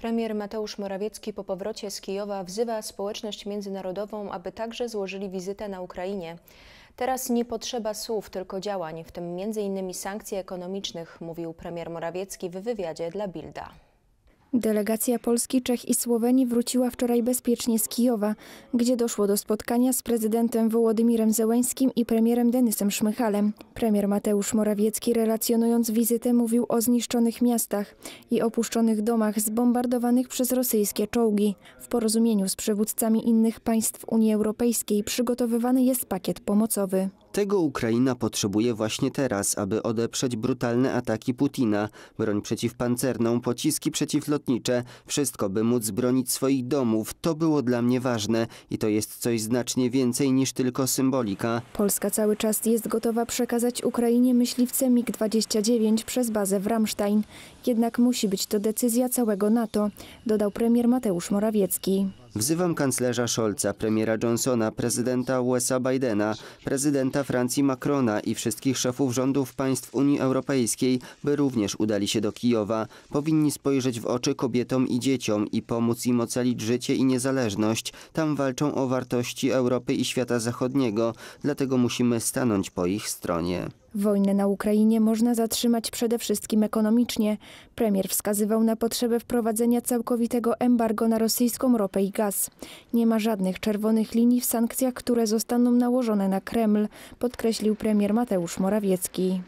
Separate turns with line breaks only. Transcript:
Premier Mateusz Morawiecki po powrocie z Kijowa wzywa społeczność międzynarodową, aby także złożyli wizytę na Ukrainie. Teraz nie potrzeba słów, tylko działań, w tym m.in. sankcji ekonomicznych, mówił premier Morawiecki w wywiadzie dla Bilda.
Delegacja Polski, Czech i Słowenii wróciła wczoraj bezpiecznie z Kijowa, gdzie doszło do spotkania z prezydentem Wołodymirem Zełęskim i premierem Denysem Szmychalem. Premier Mateusz Morawiecki relacjonując wizytę mówił o zniszczonych miastach i opuszczonych domach zbombardowanych przez rosyjskie czołgi. W porozumieniu z przywódcami innych państw Unii Europejskiej przygotowywany jest pakiet pomocowy.
Tego Ukraina potrzebuje właśnie teraz, aby odeprzeć brutalne ataki Putina, broń przeciwpancerną, pociski przeciwlotnicze, wszystko, by móc bronić swoich domów. To było dla mnie ważne i to jest coś znacznie więcej niż tylko symbolika.
Polska cały czas jest gotowa przekazać Ukrainie myśliwce MiG-29 przez bazę w Ramstein. Jednak musi być to decyzja całego NATO, dodał premier Mateusz Morawiecki.
Wzywam kanclerza Scholza, premiera Johnsona, prezydenta USA Bidena, prezydenta Francji Macrona i wszystkich szefów rządów państw Unii Europejskiej, by również udali się do Kijowa. Powinni spojrzeć w oczy kobietom i dzieciom i pomóc im ocalić życie i niezależność. Tam walczą o wartości Europy i świata zachodniego, dlatego musimy stanąć po ich stronie.
Wojnę na Ukrainie można zatrzymać przede wszystkim ekonomicznie. Premier wskazywał na potrzebę wprowadzenia całkowitego embargo na rosyjską ropę i gaz. Nie ma żadnych czerwonych linii w sankcjach, które zostaną nałożone na Kreml, podkreślił premier Mateusz Morawiecki.